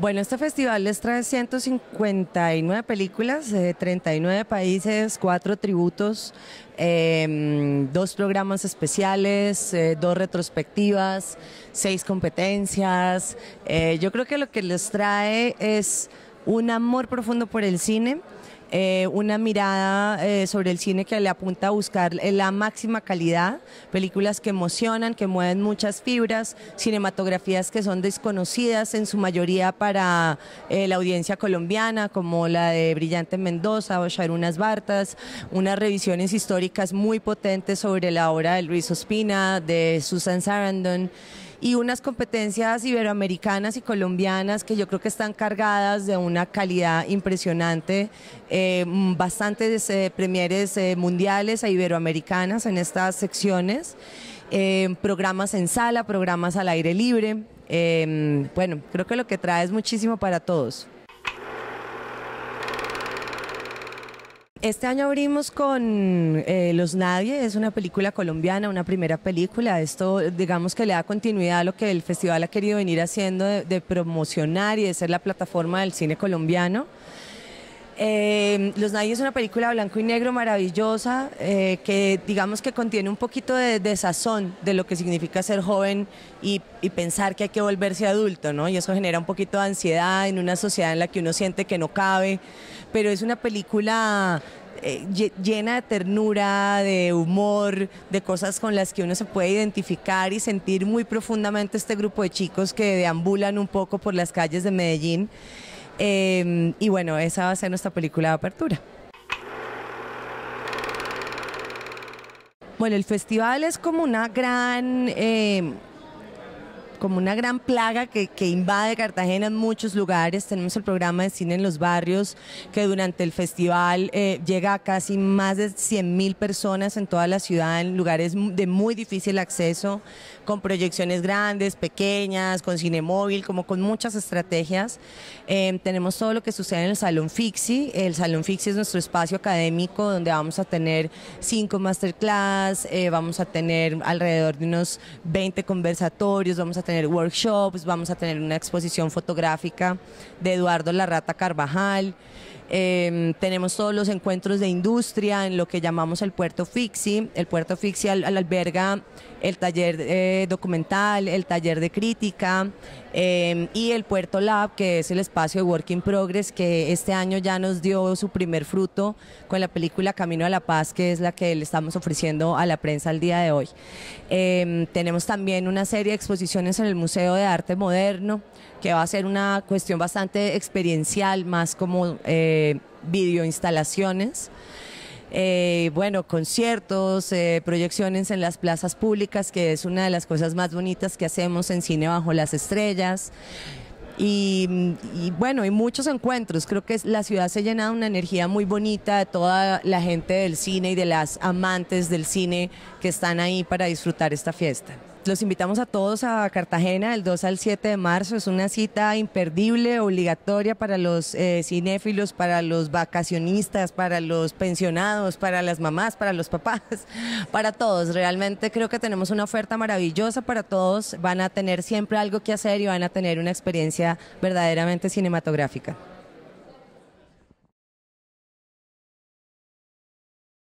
Bueno, este festival les trae 159 películas de eh, 39 países, cuatro tributos, em, dos programas especiales, eh, dos retrospectivas, seis competencias. Eh, yo creo que lo que les trae es un amor profundo por el cine. Eh, una mirada eh, sobre el cine que le apunta a buscar la máxima calidad, películas que emocionan, que mueven muchas fibras, cinematografías que son desconocidas en su mayoría para eh, la audiencia colombiana, como la de Brillante Mendoza o Sharunas Bartas, unas revisiones históricas muy potentes sobre la obra de Luis Ospina, de Susan Sarandon y unas competencias iberoamericanas y colombianas que yo creo que están cargadas de una calidad impresionante, eh, bastantes eh, premieres eh, mundiales e iberoamericanas en estas secciones, programas en sala, programas al aire libre. bueno, creo que lo que trae es muchísimo para todos. Este año abrimos con eh, Los Nadie, es una película colombiana, una primera película. Esto, digamos que le da continuidad a lo que el festival ha querido venir haciendo de promocionar y de ser la plataforma del cine colombiano. Em, Los Nadie es una película blanco y negro maravillosa eh, que digamos que contiene un poquito de, desazón sazón de lo que significa ser joven y, pensar que hay que volverse adulto, ¿no? Y eso genera un poquito de ansiedad en una sociedad en la que uno siente que no cabe, pero es una película eh, llena de ternura, de humor, de cosas con las que uno se puede identificar y sentir muy profundamente este grupo de chicos que deambulan un poco por las calles de Medellín. Em, y bueno, esa va a ser nuestra película de apertura. Bueno, el festival es como una gran em, como una gran plaga que, invade Cartagena en muchos lugares. Tenemos el programa de cine en los barrios, que durante el festival eh, llega a casi más de 100 mil personas en toda la ciudad, en lugares de muy difícil acceso, con proyecciones grandes, pequeñas, con cine móvil, como con muchas estrategias. Em, tenemos todo lo que sucede en el Salón Fixi. El Salón Fixi es nuestro espacio académico donde vamos a tener cinco masterclass, eh, vamos a tener alrededor de unos 20 conversatorios, vamos a tener workshops, vamos a tener una exposición fotográfica de Eduardo Larrata Carvajal, Em, tenemos todos los encuentros de industria en lo que llamamos el Puerto Fixi. El Puerto Fixi al, alberga el taller eh, documental, el taller de crítica em, y el Puerto Lab, que es el espacio de Work in Progress, que este año ya nos dio su primer fruto con la película Camino a la Paz, que es la que le estamos ofreciendo a la prensa el día de hoy. Em, tenemos también una serie de exposiciones en el Museo de Arte Moderno, que va a ser una cuestión bastante experiencial, más como... Eh, video instalaciones eh, bueno, conciertos, eh, proyecciones en las plazas públicas, que es una de las cosas más bonitas que hacemos en Cine Bajo las Estrellas. Y, y, bueno, y muchos encuentros. Creo que la ciudad se llena de una energía muy bonita de toda la gente del cine y de las amantes del cine que están ahí para disfrutar esta fiesta. Los invitamos a todos a Cartagena del 2 al 7 de marzo. Es una cita imperdible, obligatoria para los eh, cinéfilos, para los vacacionistas, para los pensionados, para las mamás, para los papás, para todos. Realmente creo que tenemos una oferta maravillosa para todos. Van a tener siempre algo que hacer y van a tener una experiencia verdaderamente cinematográfica.